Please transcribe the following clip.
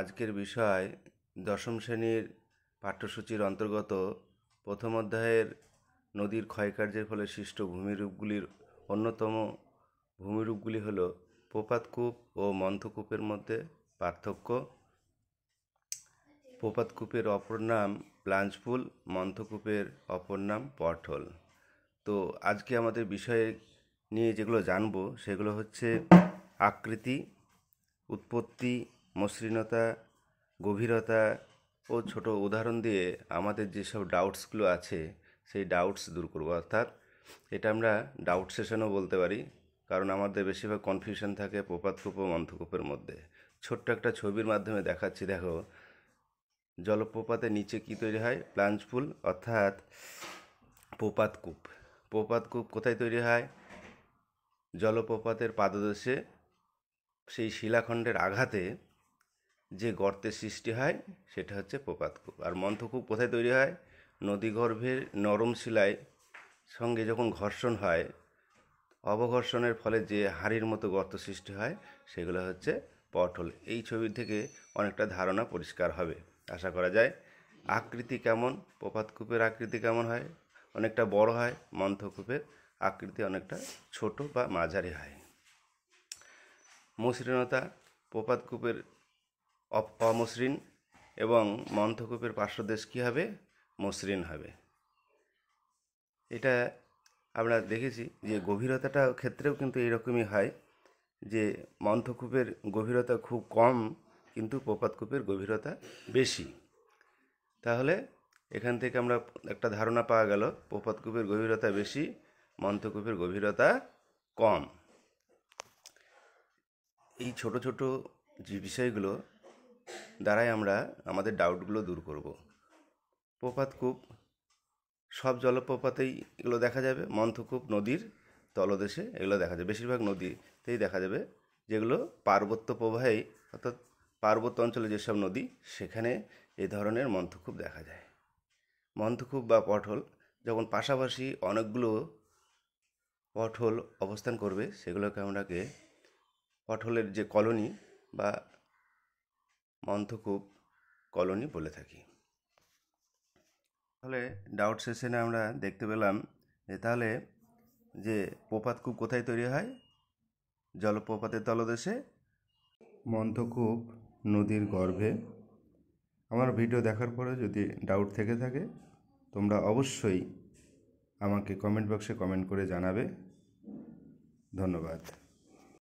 আজকের বিষয় দশম শ্রেণীর পাঠ্যসূচির অন্তর্গত প্রথম অধ্যায়ের নদীর ক্ষয়কার্যের ফলে সৃষ্ট ভূমিরূপগুলির অন্যতম ভূমিরূপগুলি হল প্রপাতকূপ ও মন্থকূপের মধ্যে পার্থক্য পোপাতকূপের অপর নাম প্লাঞ্চপুল মন্থকূপের অপর নাম পটল তো আজকে আমাদের বিষয়ে নিয়ে যেগুলো জানবো সেগুলো হচ্ছে আকৃতি উৎপত্তি মসৃণতা গভীরতা ও ছোট উদাহরণ দিয়ে আমাদের যেসব ডাউটসগুলো আছে সেই ডাউটস দূর করবো অর্থাৎ এটা আমরা ডাউট সেশনও বলতে পারি কারণ আমাদের বেশিরভাগ কনফিউশন থাকে প্রপাতকূপ ও মন্থকূপের মধ্যে ছোট্ট একটা ছবির মাধ্যমে দেখাচ্ছি দেখো জলপ্রপাতের নিচে কী তৈরি হয় প্লাঞ্চফুল অর্থাৎ প্রপাতকূপ প্রপাতকূপ কোথায় তৈরি হয় জলপ্রপাতের পাদদেশে সেই শিলাখণ্ডের আঘাতে যে গর্তের সৃষ্টি হয় সেটা হচ্ছে প্রপাতকূপ আর মন্থকূপ কোথায় তৈরি হয় নদীগর্ভের নরম শিলায় সঙ্গে যখন ঘর্ষণ হয় অবঘর্ষণের ফলে যে হাড়ির মতো গর্ত সৃষ্টি হয় সেগুলো হচ্ছে পটল এই ছবি থেকে অনেকটা ধারণা পরিষ্কার হবে আশা করা যায় আকৃতি কেমন প্রপাতকূপের আকৃতি কেমন হয় অনেকটা বড় হয় মন্থকূপের আকৃতি অনেকটা ছোট বা মাঝারি হয় মসৃণতা প্রপাতকূপের অমসৃণ এবং মন্থকূপের পার্শ্বদেশ কী হবে মসৃণ হবে এটা আমরা দেখেছি যে গভীরতাটা ক্ষেত্রেও কিন্তু এরকমই হয় যে মন্থকূপের গভীরতা খুব কম কিন্তু প্রপাতকূপের গভীরতা বেশি তাহলে এখান থেকে আমরা একটা ধারণা পাওয়া গেল প্রপাতকূপের গভীরতা বেশি মন্থকূপের গভীরতা কম এই ছোট ছোট যে বিষয়গুলো দ্বারাই আমরা আমাদের ডাউটগুলো দূর করব প্রপাতকূপ সব জলপ্রপাতেই এগুলো দেখা যাবে মন্থকূপ নদীর তলদেশে এগুলো দেখা যাবে বেশিরভাগ নদীতেই দেখা যাবে যেগুলো পার্বত্য প্রবাহে অর্থাৎ পার্বত্য অঞ্চলে যেসব নদী সেখানে এ ধরনের মন্থকূপ দেখা যায় মন্থকূপ বা পটল যখন পাশাপাশি অনেকগুলো পটল অবস্থান করবে সেগুলোকে আমরাকে পটলের যে কলোনি বা মন্থকূপ কলোনি বলে থাকি তাহলে ডাউট সেশনে আমরা দেখতে পেলাম যে তাহলে যে প্রপাতকূপ কোথায় তৈরি হয় জলপ্রপাতের তলদেশে মন্থকূপ নদীর গর্ভে আমার ভিডিও দেখার পরে যদি ডাউট থেকে থাকে তোমরা অবশ্যই আমাকে কমেন্ট বক্সে কমেন্ট করে জানাবে ধন্যবাদ